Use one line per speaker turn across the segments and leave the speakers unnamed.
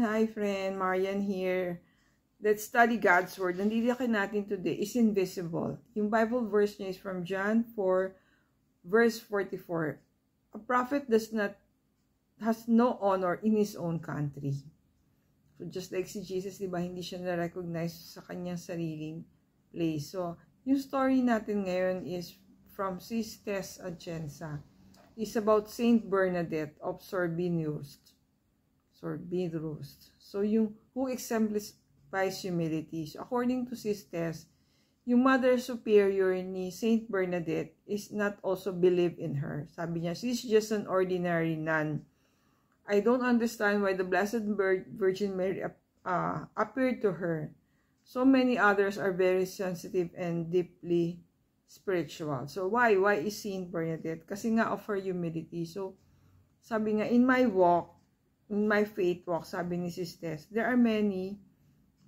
Hi, friend. Marian here. Let's study God's Word. Nandidiyakin natin today is invisible. Yung Bible verse niya is from John 4, verse 44. A prophet does not, has no honor in his own country. So just like si Jesus, di ba, hindi siya na-recognize sa kanyang sariling place. So, yung story natin ngayon is from Sis Tess Agenza. It's about Saint Bernadette of Sorbinius sort bean roast. So, yung who exemplifies humility. So, according to this test, yung mother superior ni Saint Bernadette is not also believed in her. Sabi niya, she's just an ordinary nun. I don't understand why the Blessed Virgin Mary uh, appeared to her. So many others are very sensitive and deeply spiritual. So why? Why is Saint Bernadette? Kasi nga of her humility. So sabi nga, in my walk, in my faith walk, sabi ni Sisters, there are many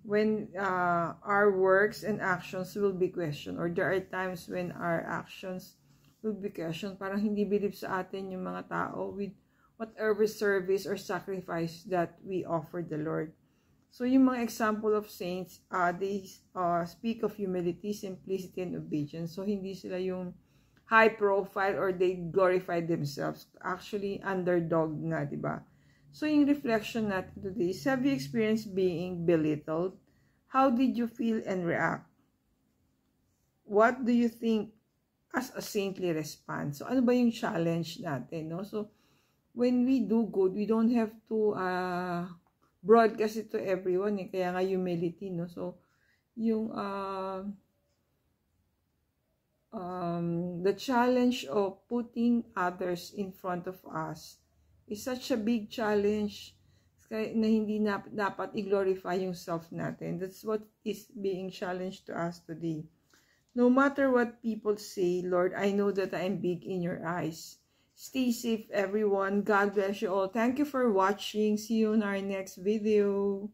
when uh, our works and actions will be questioned or there are times when our actions will be questioned. Parang hindi believe sa atin yung mga tao with whatever service or sacrifice that we offer the Lord. So yung mga example of saints, uh, they uh, speak of humility, simplicity, and obedience. So hindi sila yung high profile or they glorify themselves. Actually, underdog nga, di ba? So, yung reflection natin today is, have you experienced being belittled? How did you feel and react? What do you think as a saintly response? So, ano ba yung challenge natin? No? So, when we do good, we don't have to uh, broadcast it to everyone. Eh. Kaya nga humility. No? So, yung uh, um, the challenge of putting others in front of us is such a big challenge na hindi na, dapat i-glorify yung self natin. That's what is being challenged to us today. No matter what people say, Lord, I know that I am big in your eyes. Stay safe, everyone. God bless you all. Thank you for watching. See you in our next video.